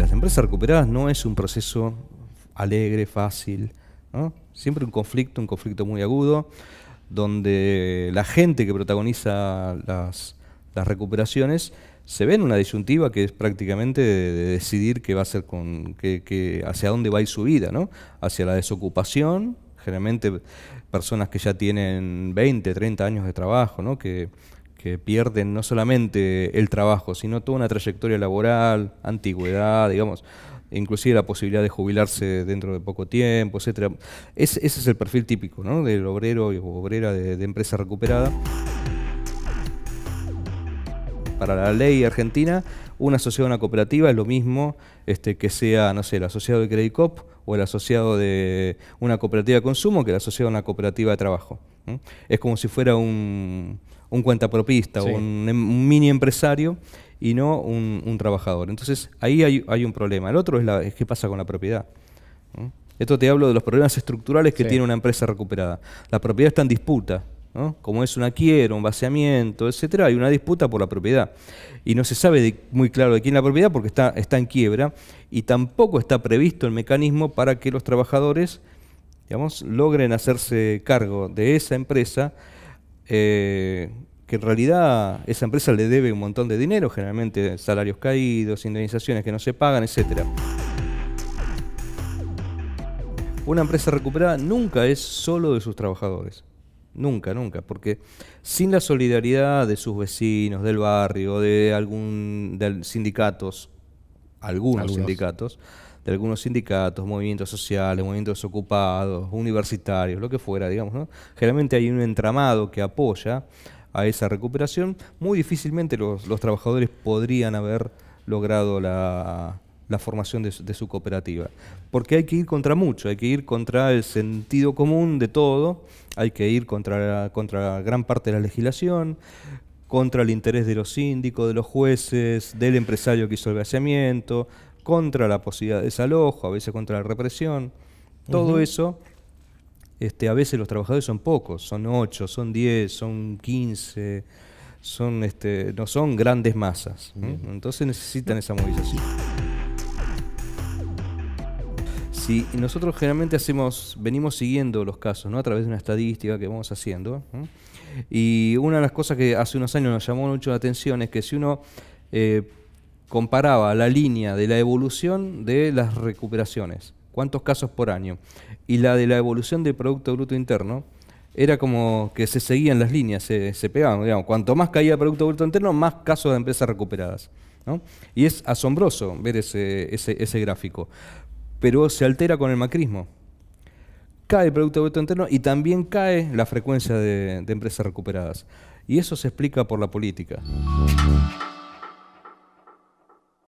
las empresas recuperadas no es un proceso alegre, fácil, ¿no? siempre un conflicto, un conflicto muy agudo, donde la gente que protagoniza las, recuperaciones se ve en una disyuntiva que es prácticamente de, decidir qué va a hacer con, que, hacia dónde va a ir su vida, ¿no? hacia la desocupación, generalmente personas que ya tienen 20, 30 años de trabajo, ¿no? que que pierden no solamente el trabajo, sino toda una trayectoria laboral, antigüedad, digamos, inclusive la posibilidad de jubilarse dentro de poco tiempo, etcétera. ese es el perfil típico ¿no? del obrero y obrera de empresa recuperada para la ley argentina, una sociedad, una cooperativa es lo mismo este, que sea, no sé, el asociado de Credit Cop o el asociado de una cooperativa de consumo que el asociado de una cooperativa de trabajo. Es como si fuera un, cuentapropista o em, un, mini empresario y no un, trabajador. Entonces ahí hay, un problema. El otro es, la, qué pasa con la propiedad. Esto te hablo de los problemas estructurales que tiene una empresa recuperada. La propiedad está en disputa como es una quiebra, un vaciamiento, etcétera, hay una disputa por la propiedad. Y no se sabe muy claro de quién la propiedad porque está, en quiebra y tampoco está previsto el mecanismo para que los trabajadores logren hacerse cargo de esa empresa, eh, que en realidad esa empresa le debe un montón de dinero, generalmente salarios caídos, indemnizaciones que no se pagan, etcétera. Una empresa recuperada nunca es solo de sus trabajadores. Nunca, nunca, porque sin la solidaridad de sus vecinos, del barrio, de algún de sindicatos, algunos, sindicatos, de algunos sindicatos, movimientos sociales, movimientos ocupados, universitarios, lo que fuera, digamos, Generalmente hay un entramado que apoya a esa recuperación. Muy difícilmente los trabajadores podrían haber logrado la, la formación de su, cooperativa. Porque hay que ir contra mucho, hay que ir contra el sentido común de todo, hay que ir contra, contra gran parte de la legislación, contra el interés de los síndicos, de los jueces, del empresario que hizo el vaciamiento, contra la posibilidad de desalojo, a veces contra la represión. Todo eso, este, a veces los trabajadores son pocos, son ocho, son 10, son 15 son este, no son grandes masas. Entonces necesitan esa movilización nosotros generalmente venimos siguiendo los casos, ¿no? A través de una estadística que vamos haciendo. Y una de las cosas que hace unos años nos llamó mucho la atención es que si uno eh, comparaba la línea de la evolución de las recuperaciones, cuántos casos por año, y la de la evolución del Producto Bruto Interno, era como que se seguían las líneas, se, pegaban. cuanto más caía el Producto Bruto Interno, más casos de empresas recuperadas. Y es asombroso ver ese gráfico pero se altera con el macrismo. Cae el Producto Bruto Interno y también cae la frecuencia de empresas recuperadas. Y eso se explica por la política.